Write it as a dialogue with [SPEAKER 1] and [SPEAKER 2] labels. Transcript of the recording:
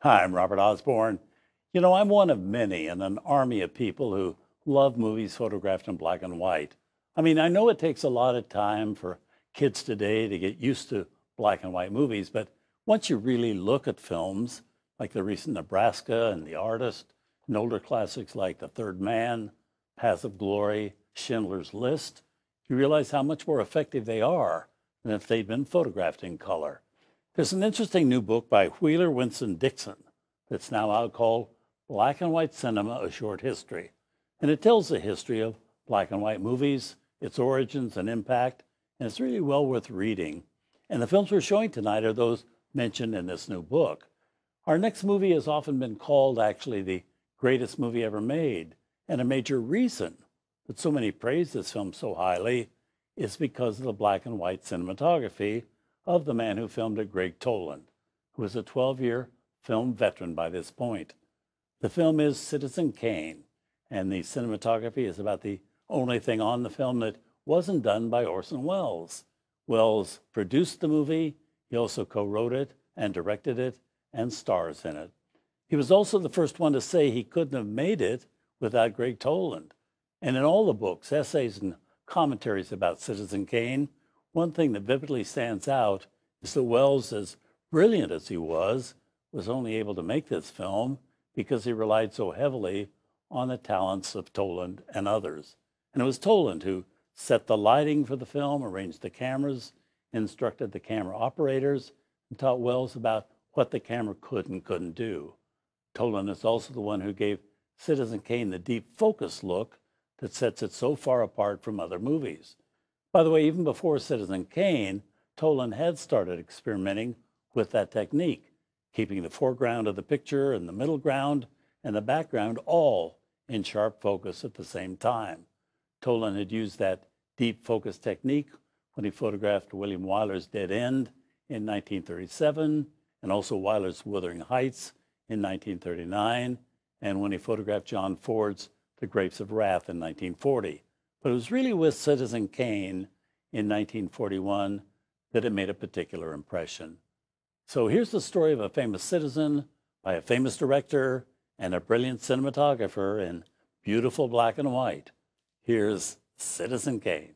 [SPEAKER 1] Hi, I'm Robert Osborne. You know, I'm one of many in an army of people who love movies photographed in black and white. I mean, I know it takes a lot of time for kids today to get used to black and white movies, but once you really look at films like the recent Nebraska and The Artist, and older classics like The Third Man, Path of Glory, Schindler's List, you realize how much more effective they are than if they'd been photographed in color. There's an interesting new book by Wheeler Winston Dixon that's now out called Black and White Cinema A Short History. And it tells the history of black and white movies, its origins and impact, and it's really well worth reading. And the films we're showing tonight are those mentioned in this new book. Our next movie has often been called actually the greatest movie ever made, and a major reason that so many praise this film so highly is because of the black and white cinematography of the man who filmed it, Greg Toland, who is a 12 year film veteran by this point. The film is Citizen Kane, and the cinematography is about the only thing on the film that wasn't done by Orson Welles. Welles produced the movie, he also co wrote it and directed it and stars in it. He was also the first one to say he couldn't have made it without Greg Toland. And in all the books, essays, and commentaries about Citizen Kane, one thing that vividly stands out is that Wells, as brilliant as he was, was only able to make this film because he relied so heavily on the talents of Toland and others. And it was Toland who set the lighting for the film, arranged the cameras, instructed the camera operators, and taught Wells about what the camera could and couldn't do. Toland is also the one who gave Citizen Kane the deep focus look that sets it so far apart from other movies. By the way, even before Citizen Kane, Tolan had started experimenting with that technique, keeping the foreground of the picture and the middle ground and the background all in sharp focus at the same time. Tolan had used that deep focus technique when he photographed William Wyler's Dead End in 1937 and also Wyler's Wuthering Heights in 1939, and when he photographed John Ford's The Grapes of Wrath in 1940. But it was really with Citizen Kane in 1941 that it made a particular impression. So here's the story of a famous citizen by a famous director and a brilliant cinematographer in beautiful black and white. Here's Citizen Kane.